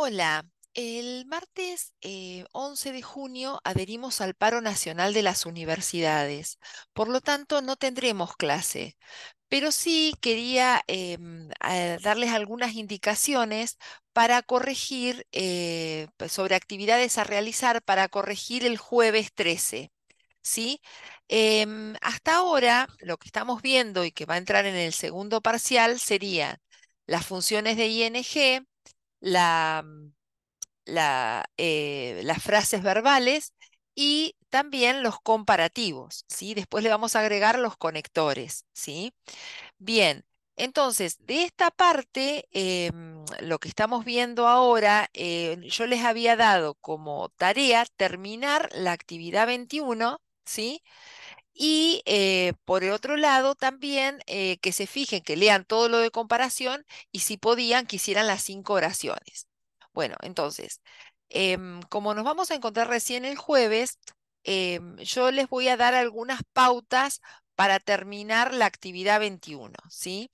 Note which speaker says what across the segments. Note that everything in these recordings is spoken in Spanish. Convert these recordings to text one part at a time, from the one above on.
Speaker 1: Hola, el martes 11 eh, de junio adherimos al paro nacional de las universidades, por lo tanto no tendremos clase, pero sí quería em, darles algunas indicaciones para corregir, eh, pues, sobre actividades a realizar para corregir el jueves 13. Em, hasta ahora lo que estamos viendo y que va a entrar en el segundo parcial serían las funciones de ING, la, mm, eh, las frases verbales y también los comparativos, ¿sí? Después le vamos a agregar los conectores, ¿sí? Bien, entonces, de esta parte, eh, mm, lo que estamos viendo ahora, eh, yo les había dado como tarea terminar la actividad 21, ¿sí? Y eh, por el otro lado, también eh, que se fijen, que lean todo lo de comparación y si podían, quisieran las cinco oraciones. Bueno, entonces, em, como nos vamos a encontrar recién el jueves, em, yo les voy a dar algunas pautas para terminar la actividad 21, ¿sí?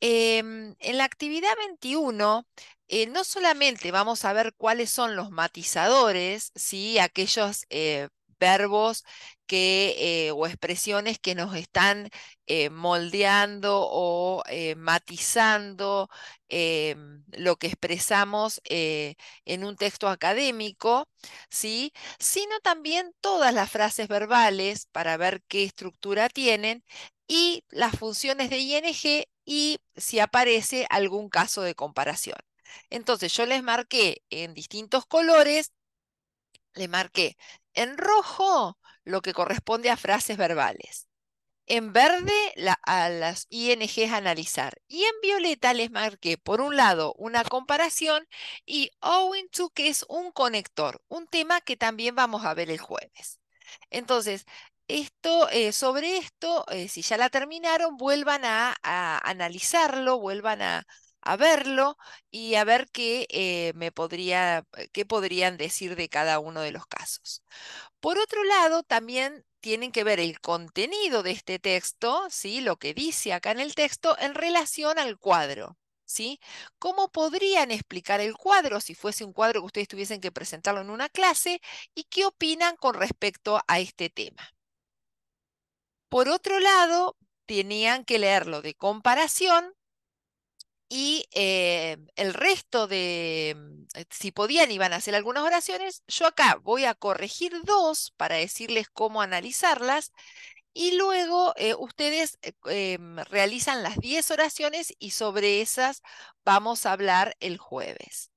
Speaker 1: Em, en la actividad 21 eh, no solamente vamos a ver cuáles son los matizadores, ¿sí? aquellos verbos que, eh, o expresiones que nos están eh, moldeando o eh, matizando lo que expresamos en un texto académico, ¿sí? sino también todas las frases verbales para ver qué estructura tienen y las funciones de ING y si aparece algún caso de comparación. Entonces yo les marqué en distintos colores le marqué en rojo lo que corresponde a frases verbales. En verde a las INGs analizar. Y en violeta les marqué, por un lado, una comparación y owing to, que es un conector, un tema que también vamos a ver el jueves. Entonces, esto, eh, sobre esto, eh, si ya la terminaron, vuelvan a analizarlo, vuelvan a, a verlo y a ver qué, eh, me podría, eh, qué podrían decir de cada uno de los casos. Por otro lado, también tienen que ver el contenido de este texto, ¿sí? lo que dice acá en el texto, en relación al cuadro. ¿Cómo podrían explicar el cuadro si fuese un cuadro que ustedes tuviesen que presentarlo en una clase? ¿Y qué opinan con respecto a este tema? Por otro lado, tenían que leerlo de comparación y eh, el resto de, mm, eh, si podían, iban a hacer algunas oraciones. Yo acá voy a corregir dos para decirles cómo analizarlas y luego eh, ustedes mm, realizan las 10 oraciones y sobre esas vamos a hablar el jueves.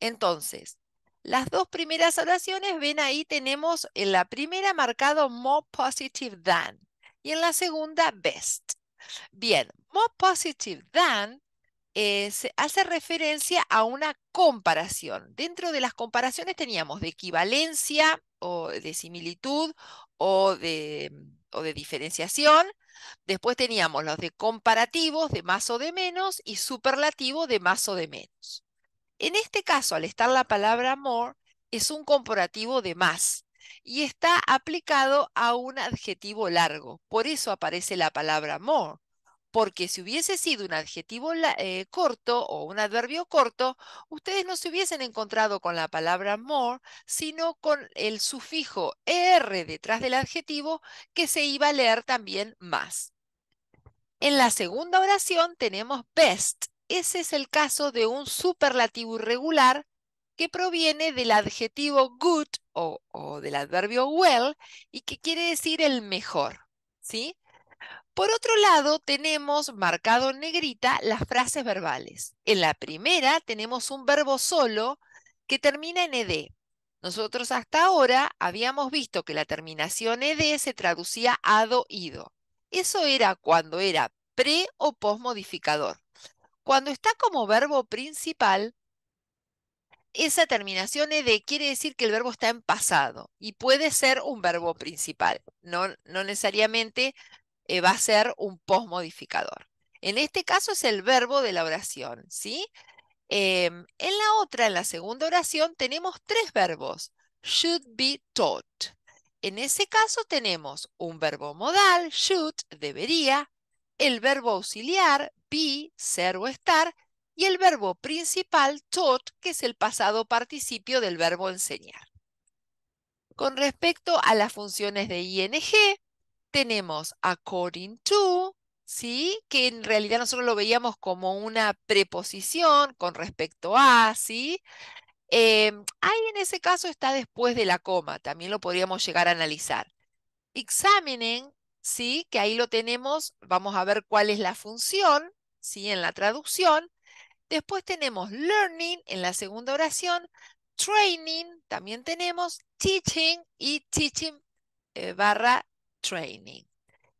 Speaker 1: Entonces, las dos primeras oraciones, ven ahí tenemos en la primera marcado more positive than y en la segunda best. Bien, more positive than eh, se hace referencia a una comparación. Dentro de las comparaciones teníamos de equivalencia o de similitud o de, o de diferenciación. Después teníamos los de comparativos de más o de menos y superlativo de más o de menos. En este caso, al estar la palabra more, es un comparativo de más y está aplicado a un adjetivo largo. Por eso aparece la palabra more porque si hubiese sido un adjetivo eh, corto o un adverbio corto, ustedes no se hubiesen encontrado con la palabra more, sino con el sufijo er detrás del adjetivo que se iba a leer también más. En la segunda oración tenemos best. Ese es el caso de un superlativo irregular que proviene del adjetivo good o, o del adverbio well y que quiere decir el mejor. ¿Sí? Por otro lado, tenemos marcado en negrita las frases verbales. En la primera tenemos un verbo solo que termina en ed. Nosotros hasta ahora habíamos visto que la terminación ed se traducía ado ido. Eso era cuando era pre o post modificador. Cuando está como verbo principal, esa terminación ed quiere decir que el verbo está en pasado y puede ser un verbo principal. No, no necesariamente eh, va a ser un posmodificador. En este caso es el verbo de la oración, ¿sí? Em, en la otra, en la segunda oración, tenemos tres verbos. Should be taught. En ese caso tenemos un verbo modal, should, debería, el verbo auxiliar, be, ser o estar, y el verbo principal, taught, que es el pasado participio del verbo enseñar. Con respecto a las funciones de ING, tenemos according to, ¿sí? Que en realidad nosotros lo veíamos como una preposición con respecto a, ¿sí? Em, ahí en ese caso está después de la coma, también lo podríamos llegar a analizar. Examining, ¿sí? Que ahí lo tenemos, vamos a ver cuál es la función, ¿sí? En la traducción. Después tenemos learning en la segunda oración, training, también tenemos teaching y teaching eh, barra barra Training.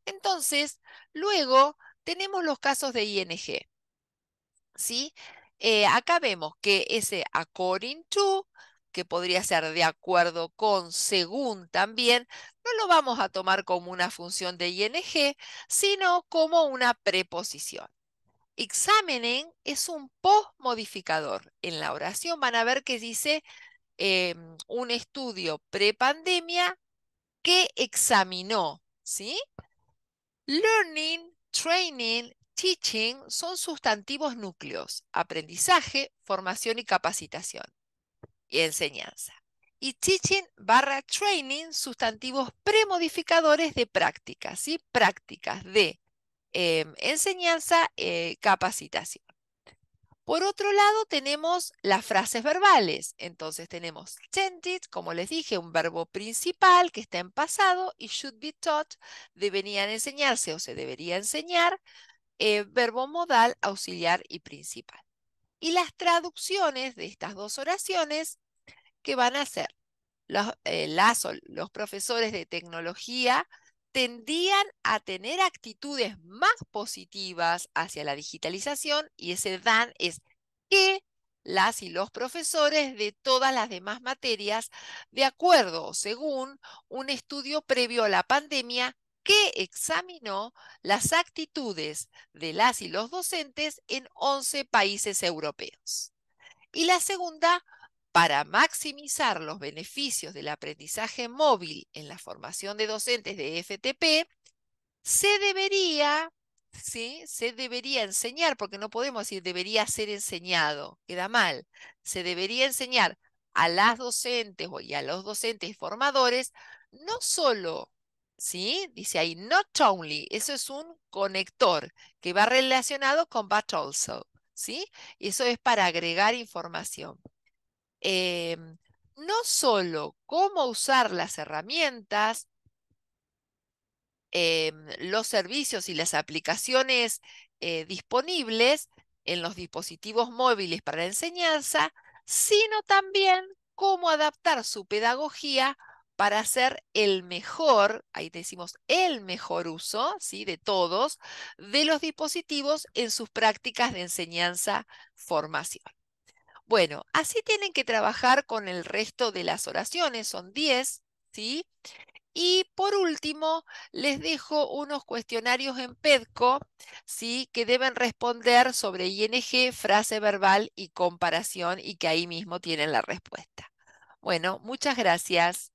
Speaker 1: Entonces, luego tenemos los casos de ING. ¿Sí? Eh, acá vemos que ese according to, que podría ser de acuerdo con, según también, no lo vamos a tomar como una función de ing, sino como una preposición. Examining es un postmodificador. En la oración van a ver que dice em, un estudio prepandemia ¿Qué examinó, ¿sí? Learning, training, teaching son sustantivos núcleos, aprendizaje, formación y capacitación y enseñanza. Y teaching barra training, sustantivos premodificadores de prácticas, ¿sí? Prácticas de em, enseñanza, eh, capacitación. Por otro lado, tenemos las frases verbales. Entonces tenemos tended, como les dije, un verbo principal que está en pasado, y should be taught, deberían enseñarse o se debería enseñar, eh, verbo modal, auxiliar y principal. Y las traducciones de estas dos oraciones que van a hacer los eh, profesores de tecnología tendían a tener actitudes más positivas hacia la digitalización y ese dan es que las y los profesores de todas las demás materias, de acuerdo, según un estudio previo a la pandemia que examinó las actitudes de las y los docentes en 11 países europeos. Y la segunda para maximizar los beneficios del aprendizaje móvil en la formación de docentes de FTP, se debería, ¿sí? Se debería enseñar, porque no podemos decir debería ser enseñado, queda mal. Se debería enseñar a las docentes y a los docentes formadores, no solo, ¿sí? Dice ahí, not only, eso es un conector que va relacionado con but also, ¿sí? Eso es para agregar información. Em, no solo cómo usar las herramientas, em, los servicios y las aplicaciones eh, disponibles en los dispositivos móviles para la enseñanza, sino también cómo adaptar su pedagogía para hacer el mejor, ahí decimos el mejor uso, ¿sí? De todos, de los dispositivos en sus prácticas de enseñanza-formación. Bueno, así tienen que trabajar con el resto de las oraciones, son 10, ¿sí? Y por último, les dejo unos cuestionarios en PEDCO, ¿sí? que deben responder sobre ING, frase verbal y comparación, y que ahí mismo tienen la respuesta. Bueno, muchas gracias.